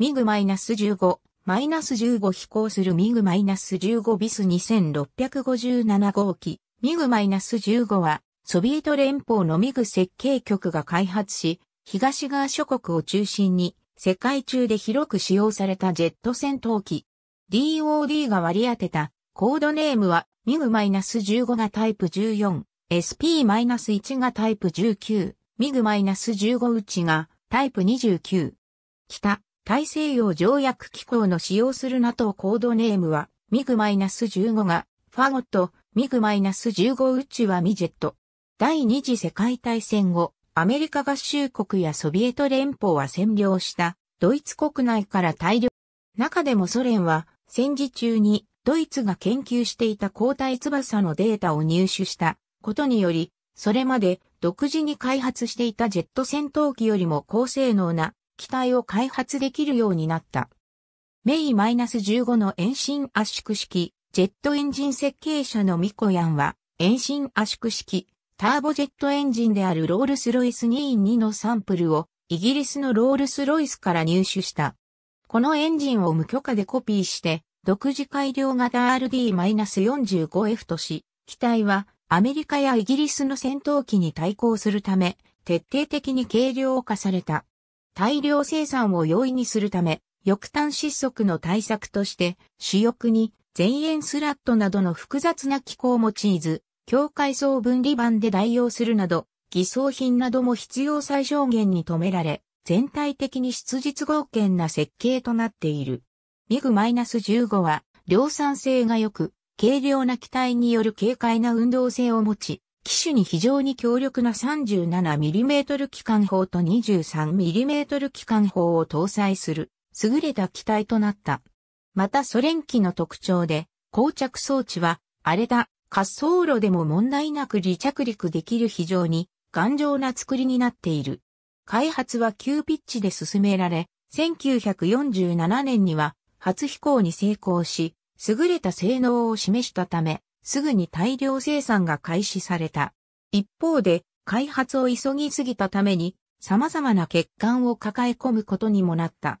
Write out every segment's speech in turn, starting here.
ミグ -15、マイナス15飛行するミグ -15 ビス2657号機。ミグ -15 は、ソビエト連邦のミグ設計局が開発し、東側諸国を中心に、世界中で広く使用されたジェット戦闘機。DOD が割り当てた、コードネームは、ミグ -15 がタイプ14、SP-1 がタイプ19、ミグ -15 内がタイプ29。北、大西洋条約機構の使用する NATO コードネームは、ミグ -15 が、ファゴット、ミグ -15 宇宙はミジェット。第二次世界大戦後、アメリカ合衆国やソビエト連邦は占領した、ドイツ国内から大量。中でもソ連は、戦時中に、ドイツが研究していた抗体翼のデータを入手したことにより、それまで独自に開発していたジェット戦闘機よりも高性能な機体を開発できるようになった。メイ -15 の遠心圧縮式、ジェットエンジン設計者のミコヤンは、遠心圧縮式、ターボジェットエンジンであるロールスロイス2.2のサンプルを、イギリスのロールスロイスから入手した。このエンジンを無許可でコピーして、独自改良型 RD-45F とし、機体はアメリカやイギリスの戦闘機に対抗するため、徹底的に軽量化された。大量生産を容易にするため、翼端失速の対策として、主翼に前円スラットなどの複雑な機構を用いず、境界層分離板で代用するなど、偽装品なども必要最小限に止められ、全体的に出実合憲な設計となっている。ミグ -15 は量産性が良く、軽量な機体による軽快な運動性を持ち、機種に非常に強力な 37mm 機関砲と 23mm 機関砲を搭載する優れた機体となった。またソ連機の特徴で、膠着装置は、荒れた滑走路でも問題なく離着陸できる非常に頑丈な作りになっている。開発は急ピッチで進められ、1947年には初飛行に成功し、優れた性能を示したため、すぐに大量生産が開始された。一方で、開発を急ぎすぎたために、様々な欠陥を抱え込むことにもなった。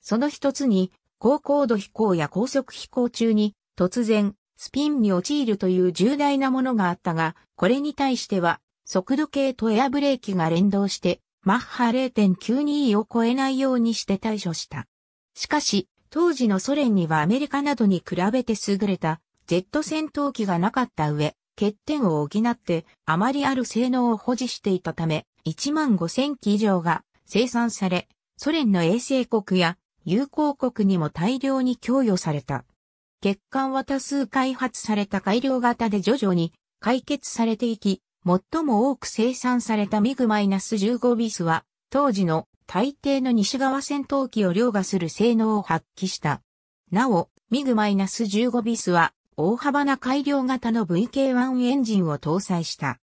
その一つに、高高度飛行や高速飛行中に、突然、スピンに陥るという重大なものがあったが、これに対しては、速度計とエアブレーキが連動して、マッハ0.92を超えないようにして対処した。しかし、当時のソ連にはアメリカなどに比べて優れたジェット戦闘機がなかった上、欠点を補ってあまりある性能を保持していたため、1万5000機以上が生産され、ソ連の衛星国や友好国にも大量に供与された。欠陥は多数開発された改良型で徐々に解決されていき、最も多く生産されたミグマイナス -15 ビスは、当時の大抵の西側戦闘機を凌駕する性能を発揮した。なお、ミグマイナス -15 ビスは大幅な改良型の VK1 エンジンを搭載した。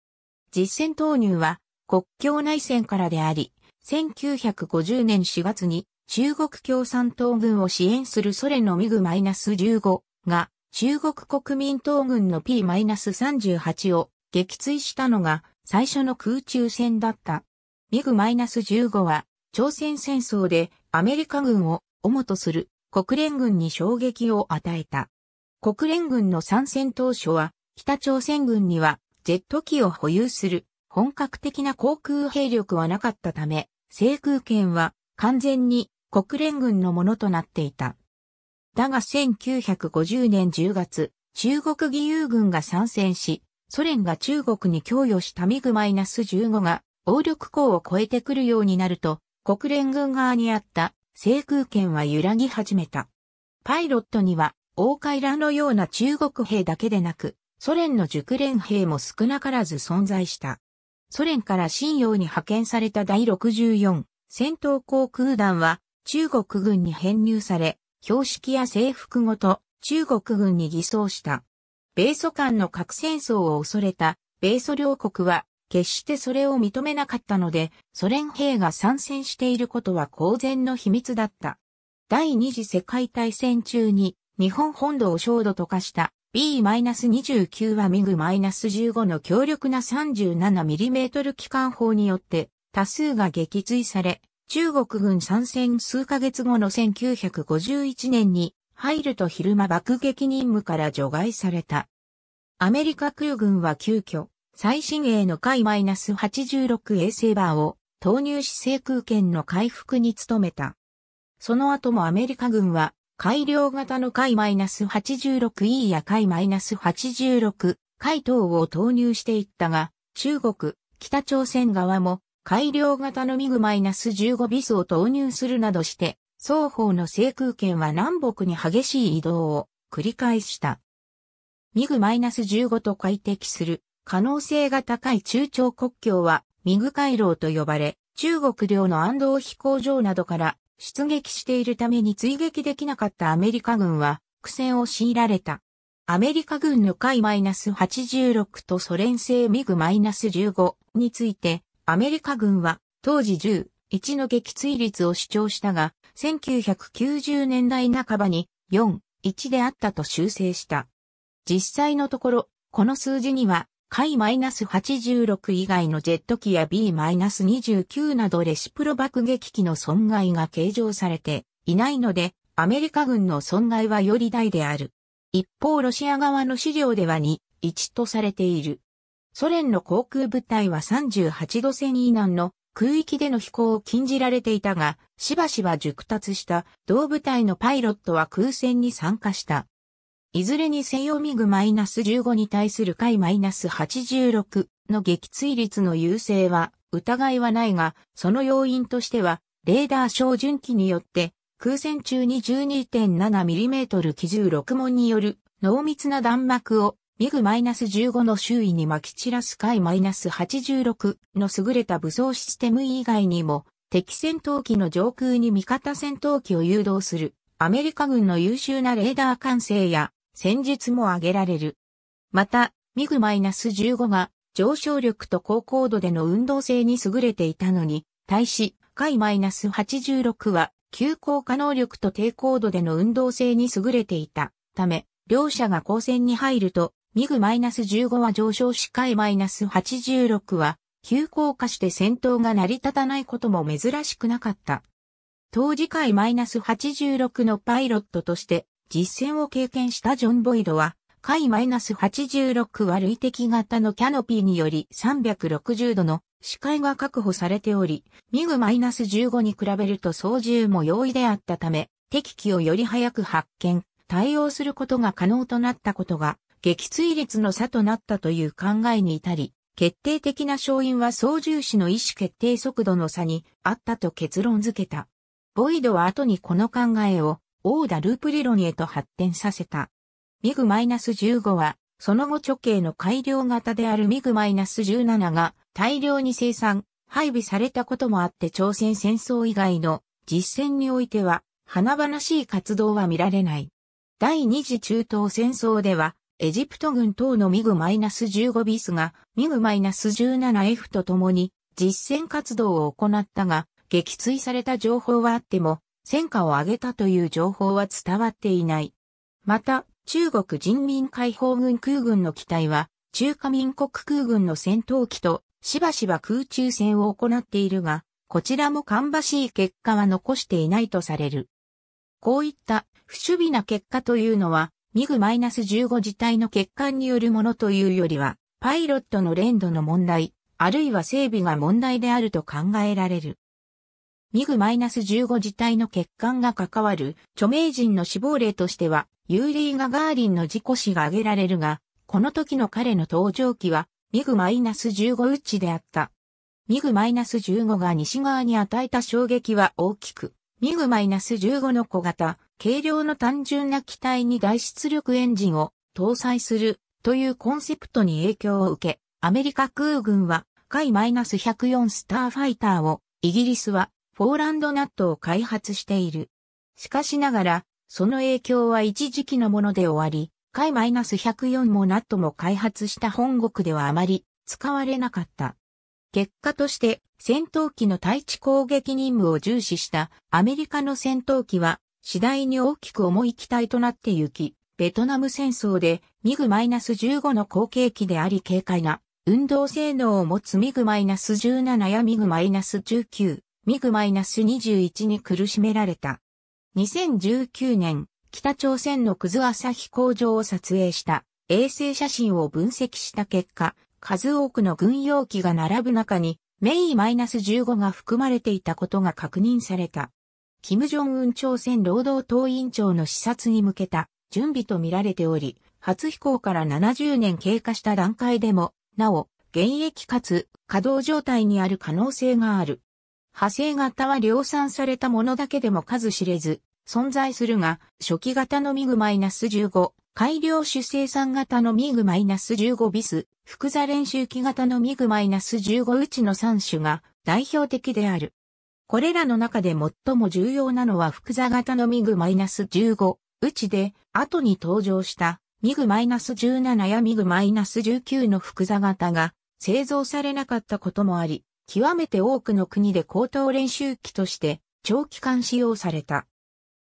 実戦投入は国境内戦からであり、1950年4月に中国共産党軍を支援するソ連のミグ -15 が中国国民党軍の P-38 を撃墜したのが最初の空中戦だった。ミグ -15 は朝鮮戦争でアメリカ軍を主とする国連軍に衝撃を与えた。国連軍の参戦当初は、北朝鮮軍にはジェット機を保有する本格的な航空兵力はなかったため、制空権は完全に国連軍のものとなっていた。だが1950年10月、中国義勇軍が参戦し、ソ連が中国に供与したミグマイナス -15 が、応力港を越えてくるようになると、国連軍側にあった制空権は揺らぎ始めた。パイロットには王海乱のような中国兵だけでなく、ソ連の熟練兵も少なからず存在した。ソ連から新洋に派遣された第64戦闘航空団は中国軍に編入され、標識や制服ごと中国軍に偽装した。米ソ間の核戦争を恐れた米ソ両国は決してそれを認めなかったので、ソ連兵が参戦していることは公然の秘密だった。第二次世界大戦中に日本本土を焦土と化した B-29 はミグ -15 の強力な 37mm 機関砲によって多数が撃墜され、中国軍参戦数ヶ月後の1951年に入ると昼間爆撃任務から除外された。アメリカ空軍は急遽、最新鋭の海 -86 衛星バーを投入し制空権の回復に努めた。その後もアメリカ軍は改良型の解 -86E や解 -86 海等を投入していったが、中国、北朝鮮側も改良型のミグ -15 ビスを投入するなどして、双方の制空権は南北に激しい移動を繰り返した。ミグ -15 と快適する可能性が高い中朝国境はミグ回廊と呼ばれ、中国領の安藤飛行場などから出撃しているために追撃できなかったアメリカ軍は苦戦を強いられた。アメリカ軍の海 -86 とソ連製ミグ -15 について、アメリカ軍は当時10、1の撃墜率を主張したが、1990年代半ばに4、1であったと修正した。実際のところ、この数字には海 -86 以外のジェット機や B-29 などレシプロ爆撃機の損害が計上されていないので、アメリカ軍の損害はより大である。一方ロシア側の資料では2、1とされている。ソ連の航空部隊は38度線以南の空域での飛行を禁じられていたが、しばしば熟達した同部隊のパイロットは空戦に参加した。いずれにせよミグ -15 に対する解 -86 の撃墜率の優勢は疑いはないが、その要因としては、レーダー照準器によって空戦中に 12.7mm 機銃6門による濃密な弾幕をミグ -15 の周囲に撒き散らす回 -86 の優れた武装システム以外にも敵戦闘機の上空に味方戦闘機を誘導するアメリカ軍の優秀なレーダー管制や戦術も挙げられる。また、ミグマイナス -15 が上昇力と高高度での運動性に優れていたのに、対し、マイナス -86 は、急降下能力と低高度での運動性に優れていたため、両者が交戦に入ると、ミグマイナス -15 は上昇し、マイナス -86 は、急降下して戦闘が成り立たないことも珍しくなかった。当時マイナス -86 のパイロットとして、実戦を経験したジョン・ボイドは、回 -86 悪い敵型のキャノピーにより360度の視界が確保されており、ミグ -15 に比べると操縦も容易であったため、敵機をより早く発見、対応することが可能となったことが、撃墜率の差となったという考えに至り、決定的な勝因は操縦士の意思決定速度の差にあったと結論付けた。ボイドは後にこの考えをオーダループ理論へと発展させた。ミグ -15 は、その後直径の改良型であるミグ -17 が大量に生産、配備されたこともあって朝鮮戦争以外の実戦においては、華々しい活動は見られない。第二次中東戦争では、エジプト軍等のミグ -15 ビスがミグ -17F と共に実戦活動を行ったが、撃墜された情報はあっても、戦果を挙げたという情報は伝わっていない。また、中国人民解放軍空軍の機体は、中華民国空軍の戦闘機としばしば空中戦を行っているが、こちらも芳しい結果は残していないとされる。こういった不守備な結果というのは、ミグ -15 自体の欠陥によるものというよりは、パイロットの練度の問題、あるいは整備が問題であると考えられる。ミグ -15 自体の欠陥が関わる著名人の死亡例としては、ユーリー・ガガーリンの事故死が挙げられるが、この時の彼の登場期は、ミグ -15 ウッチであった。ミグ -15 が西側に与えた衝撃は大きく、ミグ -15 の小型、軽量の単純な機体に大出力エンジンを搭載するというコンセプトに影響を受け、アメリカ空軍は、海 -104 スターファイターを、イギリスはフォーランドナットを開発している。しかしながら、その影響は一時期のもので終わり、解 -104 もナットも開発した本国ではあまり使われなかった。結果として戦闘機の対地攻撃任務を重視したアメリカの戦闘機は次第に大きく重い機体となってゆき、ベトナム戦争でミグ -15 の後継機であり軽快な運動性能を持つミグ -17 やミグ -19、ミグ -21 に苦しめられた。2019年、北朝鮮のクズ朝飛行場を撮影した衛星写真を分析した結果、数多くの軍用機が並ぶ中に、メイ -15 が含まれていたことが確認された。金正恩朝鮮労働党委員長の視察に向けた準備とみられており、初飛行から70年経過した段階でも、なお、現役かつ稼働状態にある可能性がある。派生型は量産されたものだけでも数知れず、存在するが、初期型のミグ -15、改良種生産型のミグ -15 ビス、複座練習機型のミグ -15 うちの3種が代表的である。これらの中で最も重要なのは複座型のミグ -15、うちで後に登場したミグ -17 やミグ -19 の複座型が製造されなかったこともあり、極めて多くの国で高等練習機として長期間使用された。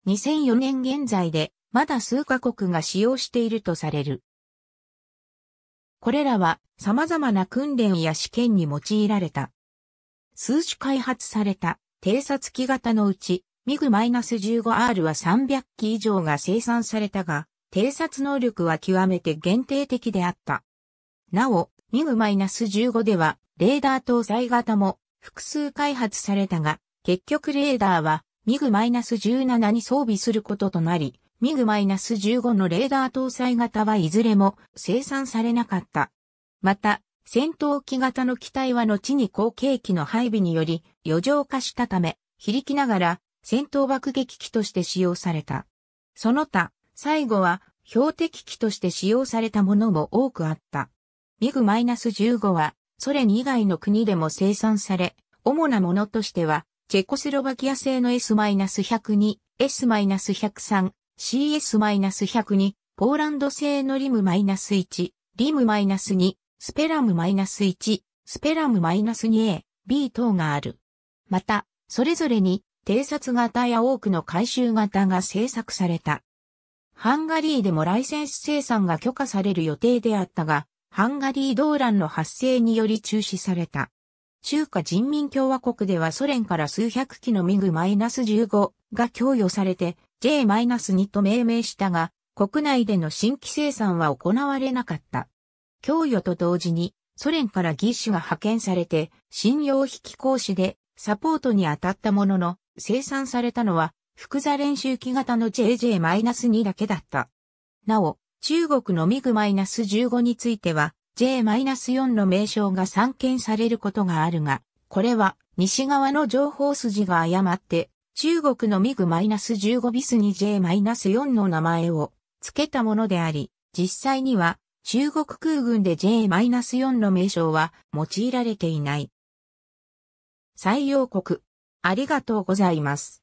2004年現在でまだ数カ国が使用しているとされる。これらは様々な訓練や試験に用いられた。数種開発された偵察機型のうち、ミグ -15R は300機以上が生産されたが、偵察能力は極めて限定的であった。なお、ミグ -15 ではレーダー搭載型も複数開発されたが、結局レーダーはミグ -17 に装備することとなり、ミグ -15 のレーダー搭載型はいずれも生産されなかった。また、戦闘機型の機体は後に後継機の配備により余剰化したため、非力ながら戦闘爆撃機として使用された。その他、最後は標的機として使用されたものも多くあった。ミグ -15 はソ連以外の国でも生産され、主なものとしては、チェコスロバキア製の S-102、S-103、CS-102、ポーランド製のリム -1、リム -2、スペラム -1、スペラム -2A、B 等がある。また、それぞれに偵察型や多くの回収型が製作された。ハンガリーでもライセンス生産が許可される予定であったが、ハンガリー動乱の発生により中止された。中華人民共和国ではソ連から数百機のミグ -15 が供与されて J-2 と命名したが、国内での新規生産は行われなかった。供与と同時にソ連から義手が派遣されて信用引き講師でサポートに当たったものの生産されたのは複座練習機型の JJ-2 だけだった。なお、中国のミグ -15 については J-4 の名称が散見されることがあるが、これは西側の情報筋が誤って中国のミグ -15 ビスに J-4 の名前を付けたものであり、実際には中国空軍で J-4 の名称は用いられていない。採用国。ありがとうございます。